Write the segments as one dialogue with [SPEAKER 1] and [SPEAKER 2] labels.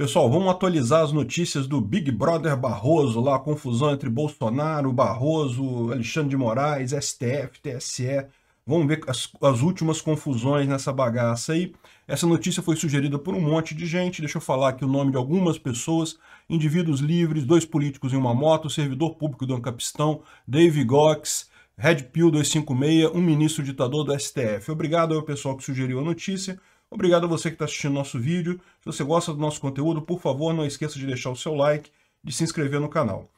[SPEAKER 1] Pessoal, vamos atualizar as notícias do Big Brother Barroso, lá a confusão entre Bolsonaro, Barroso, Alexandre de Moraes, STF, TSE. Vamos ver as, as, últimas confusões nessa bagaça aí. Essa notícia foi sugerida por um monte de gente. Deixa eu falar aqui o nome de algumas pessoas: indivíduos livres, dois políticos em uma moto, servidor público do Ancapistão, Dave Gox, Red Pill 256, um ministro ditador do STF. Obrigado ao pessoal que sugeriu a notícia. Obrigado a você que está assistindo nosso vídeo. Se você gosta do nosso conteúdo, por favor, não esqueça de deixar o seu like, de se inscrever no canal.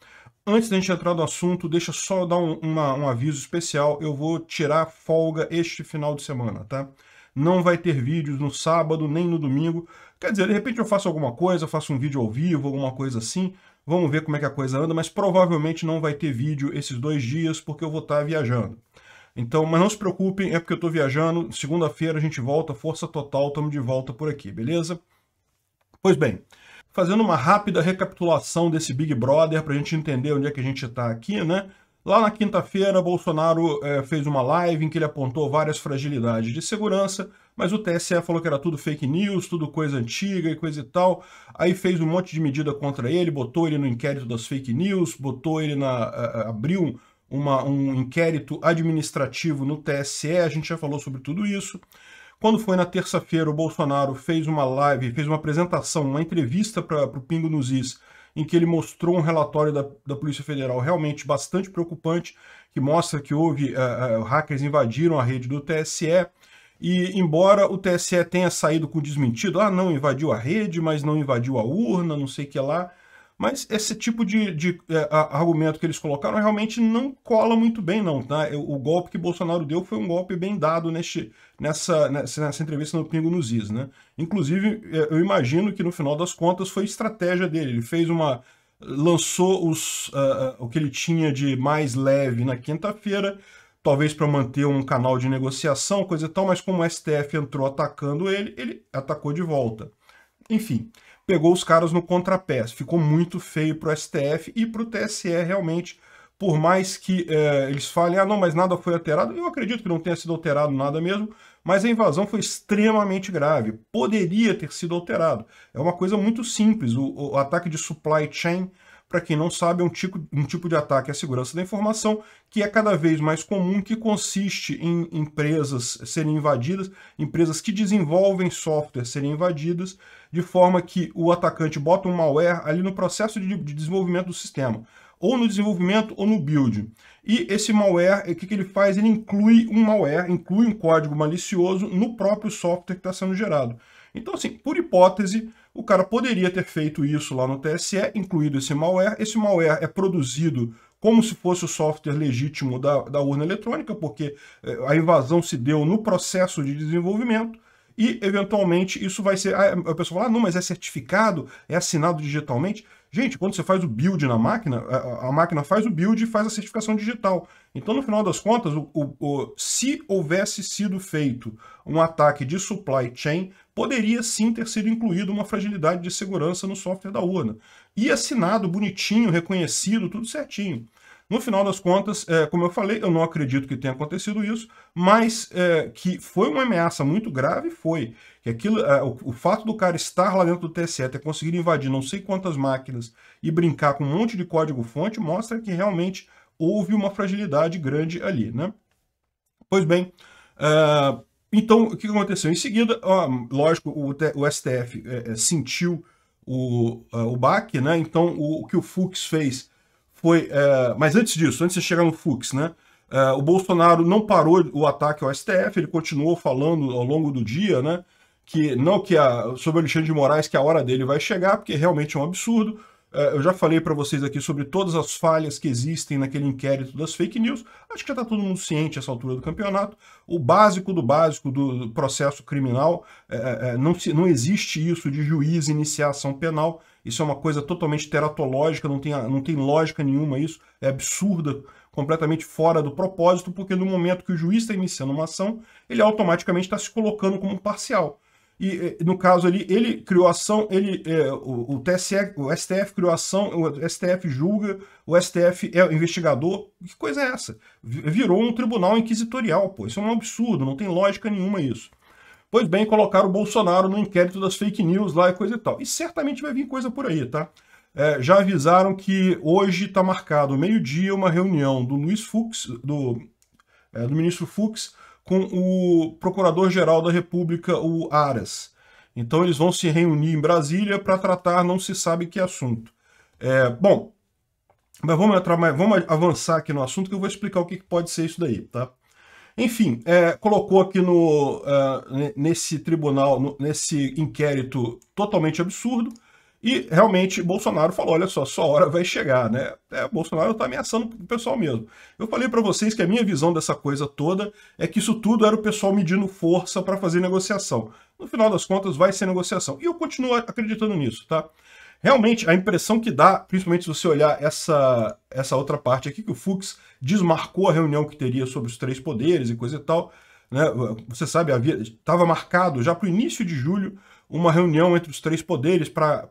[SPEAKER 1] Antes da gente entrar no assunto, deixa só dar um, uma, um aviso especial. Eu vou tirar folga este final de semana, tá? Não vai ter vídeos no sábado nem no domingo. Quer dizer, de repente eu faço alguma coisa, faço um vídeo ao vivo, alguma coisa assim. Vamos ver como é que a coisa anda, mas provavelmente não vai ter vídeo esses dois dias porque eu vou estar tá viajando. Então, mas não se preocupem, é porque eu estou viajando. Segunda-feira a gente volta, força total, estamos de volta por aqui, beleza? Pois bem, fazendo uma rápida recapitulação desse Big Brother para a gente entender onde é que a gente está aqui, né? Lá na quinta-feira, Bolsonaro é, fez uma live em que ele apontou várias fragilidades de segurança, mas o TSE falou que era tudo fake news, tudo coisa antiga e coisa e tal. Aí fez um monte de medida contra ele, botou ele no inquérito das fake news, botou ele na. A, abriu uma, um inquérito administrativo no TSE, a gente já falou sobre tudo isso. Quando foi na terça-feira, o Bolsonaro fez uma live, fez uma apresentação, uma entrevista para o Pingo nos Is, em que ele mostrou um relatório da, da Polícia Federal realmente bastante preocupante, que mostra que houve uh, uh, hackers invadiram a rede do TSE. E embora o TSE tenha saído com desmentido, ah, não invadiu a rede, mas não invadiu a urna, não sei o que lá, mas esse tipo de, de, é, argumento que eles colocaram realmente não cola muito bem, não. Tá? O, o golpe que Bolsonaro deu foi um golpe bem dado neste, nessa, nessa, nessa entrevista no Pingo nos Is. Né? Inclusive, é, eu imagino que no final das contas foi estratégia dele. Ele fez uma. lançou os, uh, o que ele tinha de mais leve na quinta-feira, talvez para manter um canal de negociação, coisa e tal, mas como o STF entrou atacando ele, ele atacou de volta. Enfim pegou os caras no contrapé. Ficou muito feio para o STF e para o TSE realmente. Por mais que é, eles falem, ah, não, mas nada foi alterado, eu acredito que não tenha sido alterado nada mesmo, mas a invasão foi extremamente grave. Poderia ter sido alterado. É uma coisa muito simples. O, o ataque de supply chain para quem não sabe, é um tipo, um tipo de ataque à segurança da informação que é cada vez mais comum, que consiste em empresas serem invadidas, empresas que desenvolvem software serem invadidas, de forma que o atacante bota um malware ali no processo de, de desenvolvimento do sistema, ou no desenvolvimento ou no build. E esse malware, o que, que ele faz? Ele inclui um malware, inclui um código malicioso no próprio software que está sendo gerado. Então, assim, por hipótese, o cara poderia ter feito isso lá no TSE, incluído esse malware. Esse malware é produzido como se fosse o software legítimo da, da urna eletrônica, porque eh, a invasão se deu no processo de desenvolvimento e, eventualmente, isso vai ser... A ah, é, pessoa fala, ah, não, mas é certificado, é assinado digitalmente. Gente, quando você faz o build na máquina, a, máquina faz o build e faz a certificação digital. Então, no final das contas, o, o, o, se houvesse sido feito um ataque de supply chain, poderia sim ter sido incluído uma fragilidade de segurança no software da urna. E assinado, bonitinho, reconhecido, tudo certinho. No final das contas, é, como eu falei, eu não acredito que tenha acontecido isso, mas é, que foi uma ameaça muito grave, foi. Que aquilo, é, o, o, fato do cara estar lá dentro do TSE, ter conseguido invadir não sei quantas máquinas e brincar com um monte de código-fonte, mostra que realmente houve uma fragilidade grande ali, né? Pois bem, é, então o que aconteceu? Em seguida, ó, lógico, o, o STF é, é, sentiu o, uh, o baque, né? Então o, o que o Fux fez foi. É, mas antes disso, antes de chegar no Fux, né? É, o Bolsonaro não parou o ataque ao STF, ele continuou falando ao longo do dia, né? Que não que a, sobre o Alexandre de Moraes que a hora dele vai chegar, porque realmente é um absurdo. É, eu já falei para vocês aqui sobre todas as falhas que existem naquele inquérito das fake news. Acho que já está todo mundo ciente essa altura do campeonato. O básico do básico do processo criminal é, é, é, não, se, não existe isso de juiz iniciar ação penal isso é uma coisa totalmente teratológica, não tem, não tem lógica nenhuma isso, é absurda, completamente fora do propósito, porque no momento que o juiz está iniciando uma ação, ele automaticamente está se colocando como parcial. E eh, no caso ali, ele criou ação, ele, é, o, o, TSE, o STF criou ação, o STF julga, o STF é investigador. Que coisa é essa? Virou um tribunal inquisitorial, pô. Isso é um absurdo, não tem lógica nenhuma isso. Pois bem, colocaram o Bolsonaro no inquérito das fake news lá e coisa e tal. E certamente vai vir coisa por aí, tá? É, já avisaram que hoje está marcado meio-dia uma reunião do Luiz Fux, do, é, do ministro Fux, com o Procurador-Geral da República, o Aras. Então eles vão se reunir em Brasília para tratar não se sabe que assunto. É, bom, mas vamos, entrar vamos avançar aqui no assunto que eu vou explicar o que, que pode ser isso daí, tá? Enfim, é, colocou aqui no, uh, nesse tribunal, no, nesse inquérito totalmente absurdo, e realmente Bolsonaro falou, olha só, sua hora vai chegar, né? É, Bolsonaro está ameaçando o pessoal mesmo. Eu falei para vocês que a minha visão dessa coisa toda é que isso tudo era o pessoal medindo força para fazer negociação. No final das contas, vai ser negociação. E eu continuo acreditando nisso, tá? Realmente, a impressão que dá, principalmente se você olhar essa, essa outra parte aqui, que o Fux desmarcou a reunião que teria sobre os três poderes e coisa e tal. Né? Você sabe, havia estava marcado já para o início de julho uma reunião entre os três poderes para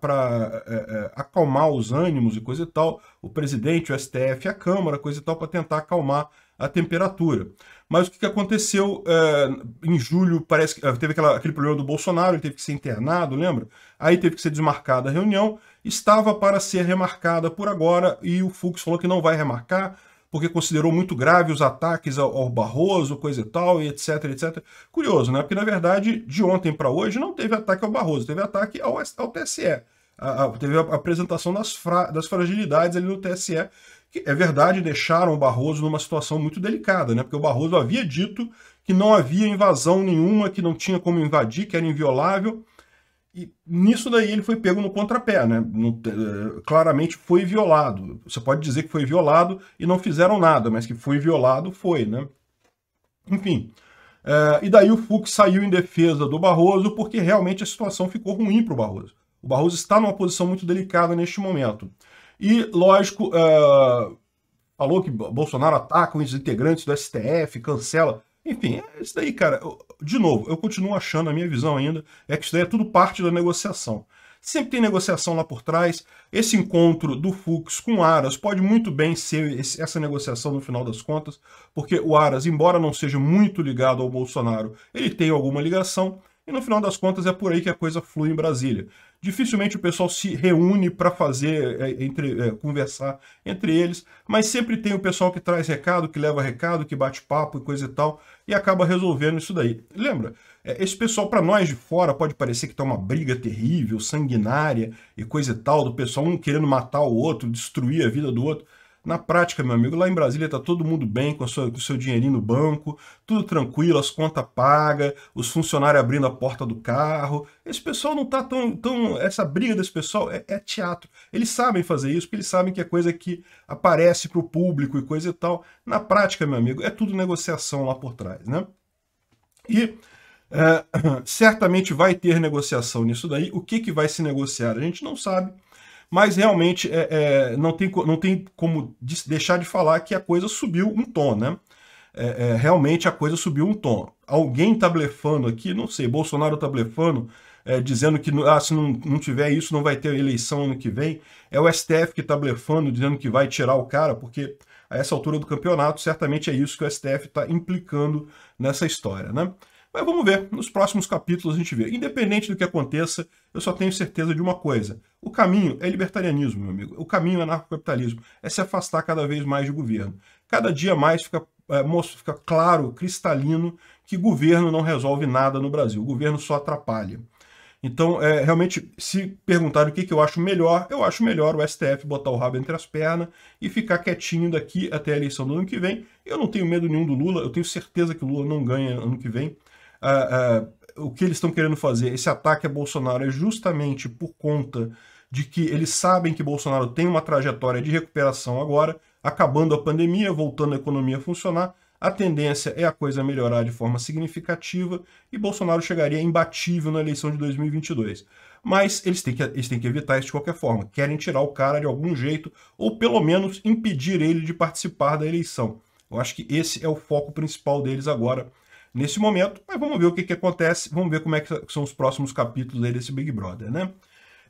[SPEAKER 1] é, é, acalmar os ânimos e coisa e tal, o presidente, o STF a Câmara, coisa e tal, para tentar acalmar a temperatura. Mas o que, que aconteceu é, em julho? Parece que teve aquela, aquele problema do Bolsonaro, ele teve que ser internado, lembra? Aí teve que ser desmarcada a reunião, estava para ser remarcada por agora e o Fux falou que não vai remarcar, porque considerou muito grave os ataques ao, ao Barroso, coisa e tal, e etc, etc. Curioso, né? Porque, na verdade, de ontem para hoje não teve ataque ao Barroso, teve ataque ao, ao TSE. A, a, teve a apresentação das, fra, das fragilidades ali no TSE, que é verdade, deixaram o Barroso numa situação muito delicada, né? Porque o Barroso havia dito que não havia invasão nenhuma, que não tinha como invadir, que era inviolável. E nisso daí ele foi pego no contrapé, né? No, eh, claramente foi violado. Você pode dizer que foi violado e não fizeram nada, mas que foi violado, foi, né? Enfim. Eh, e daí o Fux saiu em defesa do Barroso porque realmente a situação ficou ruim para o Barroso. O Barroso está numa posição muito delicada neste momento. E, lógico, eh, falou que Bolsonaro ataca os integrantes do STF, cancela. Enfim, é isso daí, cara. Eu, de novo, eu continuo achando, a minha visão ainda, é que isso daí é tudo parte da negociação. Sempre tem negociação lá por trás. Esse encontro do Fux com o Aras pode muito bem ser esse, essa negociação no final das contas, porque o Aras, embora não seja muito ligado ao Bolsonaro, ele tem alguma ligação, e no final das contas é por aí que a coisa flui em Brasília. Dificilmente o pessoal se reúne para fazer, é, entre, é, conversar entre eles, mas sempre tem o pessoal que traz recado, que leva recado, que bate papo e coisa e tal, e acaba resolvendo isso daí. Lembra? É, esse pessoal, para nós de fora, pode parecer que tá uma briga terrível, sanguinária e coisa e tal, do pessoal um querendo matar o outro, destruir a vida do outro. Na prática, meu amigo, lá em Brasília está todo mundo bem com, com, o seu dinheirinho no banco, tudo tranquilo, as contas pagas, os funcionários abrindo a porta do carro. Esse pessoal não está tão, tão. Essa briga desse pessoal é, é, teatro. Eles sabem fazer isso porque eles sabem que é coisa que aparece para o público e coisa e tal. Na prática, meu amigo, é tudo negociação lá por trás, né? E é, certamente vai ter negociação nisso daí. O que, que vai se negociar? A gente não sabe. Mas realmente é, é, não, tem, não tem como deixar de falar que a coisa subiu um tom, né? É, é, realmente a coisa subiu um tom. Alguém tá blefando aqui, não sei, Bolsonaro tá blefando, é, dizendo que ah, se não, não tiver isso não vai ter eleição ano que vem. É o STF que tá blefando, dizendo que vai tirar o cara, porque a essa altura do campeonato certamente é isso que o STF está implicando nessa história, né? Mas vamos ver, nos próximos capítulos a gente vê. Independente do que aconteça, eu só tenho certeza de uma coisa. O caminho é libertarianismo, meu amigo. O caminho é anarcocapitalismo. É se afastar cada vez mais do governo. Cada dia mais fica, é, moço, fica claro, cristalino, que governo não resolve nada no Brasil. O governo só atrapalha. Então, é, realmente, se perguntar o que, que eu acho melhor, eu acho melhor o STF botar o rabo entre as pernas e ficar quietinho daqui até a eleição do ano que vem. Eu não tenho medo nenhum do Lula, eu tenho certeza que o Lula não ganha ano que vem uh, uh, o que eles estão querendo fazer, esse ataque a Bolsonaro, é justamente por conta de que eles sabem que Bolsonaro tem uma trajetória de recuperação agora, acabando a pandemia, voltando a economia a funcionar, a tendência é a coisa melhorar de forma significativa e Bolsonaro chegaria imbatível na eleição de 2022. Mas eles têm, que, eles têm que evitar isso de qualquer forma. Querem tirar o cara de algum jeito ou pelo menos impedir ele de participar da eleição. Eu acho que esse é o foco principal deles agora nesse momento, mas vamos ver o que, que acontece, vamos ver como é que são os próximos capítulos aí desse Big Brother, né?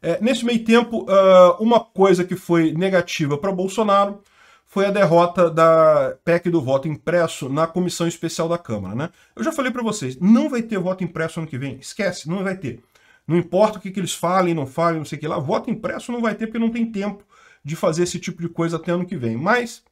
[SPEAKER 1] É, nesse meio tempo, uh, uma coisa que foi negativa para Bolsonaro foi a derrota da PEC do voto impresso na comissão especial da Câmara, né? Eu já falei para vocês, não vai ter voto impresso ano que vem, esquece, não vai ter. Não importa o que, que eles falem, não falem, não sei o que lá, voto impresso não vai ter porque não tem tempo de fazer esse tipo de coisa até ano que vem. Mas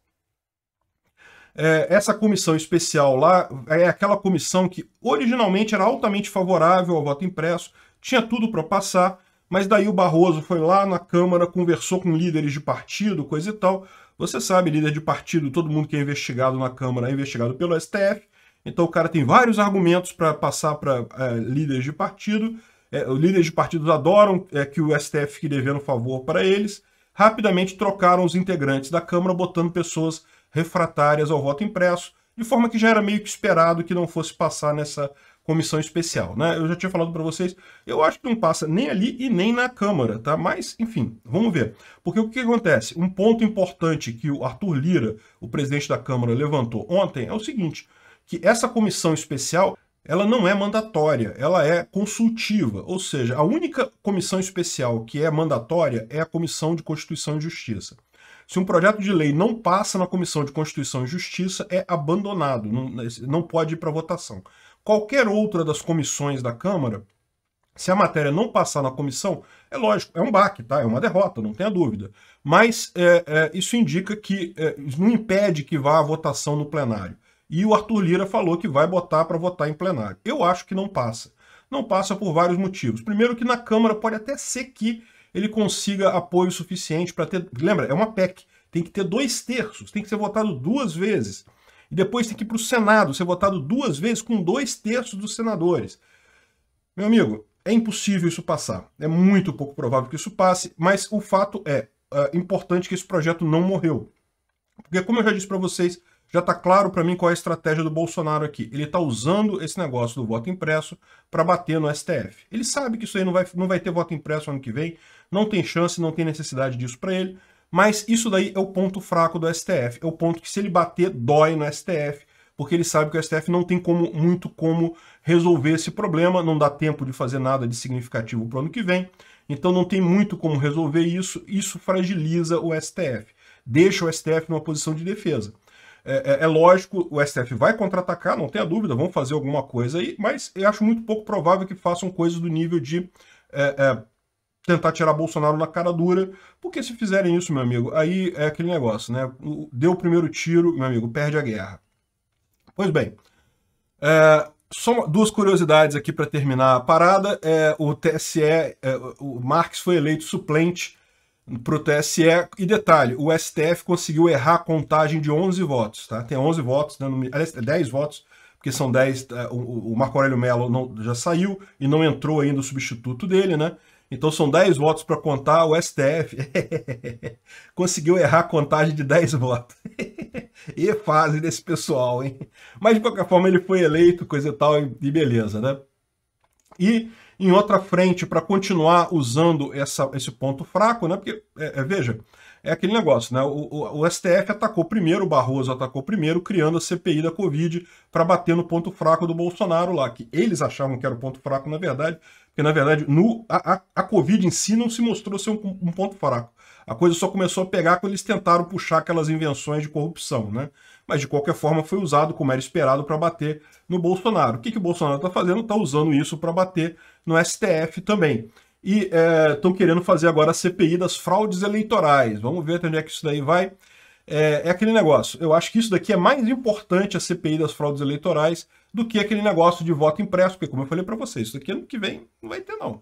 [SPEAKER 1] é, essa comissão especial lá é aquela comissão que originalmente era altamente favorável ao voto impresso, tinha tudo para passar, mas daí o Barroso foi lá na Câmara, conversou com líderes de partido, coisa e tal. Você sabe, líder de partido, todo mundo que é investigado na Câmara é investigado pelo STF, então o cara tem vários argumentos para passar para é, líderes de partido. É, líderes de partidos adoram é, que o STF fique devendo favor para eles. Rapidamente trocaram os integrantes da Câmara, botando pessoas refratárias ao voto impresso, de forma que já era meio que esperado que não fosse passar nessa comissão especial, né? Eu já tinha falado para vocês, eu acho que não passa nem ali e nem na Câmara, tá? Mas, enfim, vamos ver. Porque o que acontece? Um ponto importante que o Arthur Lira, o presidente da Câmara, levantou ontem é o seguinte, que essa comissão especial, ela não é mandatória, ela é consultiva, ou seja, a única comissão especial que é mandatória é a Comissão de Constituição e Justiça. Se um projeto de lei não passa na Comissão de Constituição e Justiça, é abandonado, não, não pode ir para votação. Qualquer outra das comissões da Câmara, se a matéria não passar na comissão, é lógico, é um baque, tá? É uma derrota, não tenha dúvida. Mas é, é, isso indica que é, não impede que vá à votação no plenário. E o Arthur Lira falou que vai botar para votar em plenário. Eu acho que não passa. Não passa por vários motivos. Primeiro que na Câmara pode até ser que ele consiga apoio suficiente para ter. Lembra, é uma PEC. Tem que ter dois terços, tem que ser votado duas vezes. E depois tem que ir para o Senado, ser votado duas vezes com dois terços dos senadores. Meu amigo, é impossível isso passar. É muito pouco provável que isso passe, mas o fato é, é importante que esse projeto não morreu. Porque, como eu já disse para vocês, já está claro para mim qual é a estratégia do Bolsonaro aqui. Ele está usando esse negócio do voto impresso para bater no STF. Ele sabe que isso aí não vai, não vai ter voto impresso ano que vem, não tem chance, não tem necessidade disso para ele, mas isso daí é o ponto fraco do STF. É o ponto que se ele bater, dói no STF, porque ele sabe que o STF não tem como, muito como resolver esse problema, não dá tempo de fazer nada de significativo para o ano que vem, então não tem muito como resolver isso, isso fragiliza o STF, deixa o STF numa posição de defesa. É, é, é, lógico, o STF vai contra-atacar, não tenha dúvida, vão fazer alguma coisa aí, mas eu acho muito pouco provável que façam coisas do nível de é, é tentar tirar Bolsonaro na cara dura, porque se fizerem isso, meu amigo, aí é aquele negócio, né? Deu o primeiro tiro, meu amigo, perde a guerra. Pois bem, é, só duas curiosidades aqui para terminar a parada. o TSE, o Marx foi eleito suplente para o TSE. E detalhe, o STF conseguiu errar a contagem de 11 votos, tá? Tem 11 votos, né? 10 é votos, porque são 10, é, o, Marco Aurélio Mello não, já saiu e não entrou ainda o substituto dele, né? Então são 10 votos para contar, o STF conseguiu errar a contagem de 10 votos. e fase desse pessoal, hein? Mas de qualquer forma ele foi eleito, coisa e tal, e beleza, né? E em outra frente para continuar usando essa, esse ponto fraco, né? Porque, é, é, veja, é aquele negócio, né? O, o, o, STF atacou primeiro, o Barroso atacou primeiro, criando a CPI da Covid para bater no ponto fraco do Bolsonaro lá, que eles achavam que era o ponto fraco, na verdade, porque na verdade no, a, a, a Covid em si não se mostrou ser um, um ponto fraco. A coisa só começou a pegar quando eles tentaram puxar aquelas invenções de corrupção, né? mas de qualquer forma foi usado, como era esperado, para bater no Bolsonaro. O que, que o Bolsonaro está fazendo? Está usando isso para bater no STF também. E estão é, querendo fazer agora a CPI das fraudes eleitorais. Vamos ver até onde é que isso daí vai. É, é aquele negócio. Eu acho que isso daqui é mais importante a CPI das fraudes eleitorais do que aquele negócio de voto impresso, porque, como eu falei para vocês, isso daqui ano que vem não vai ter, não.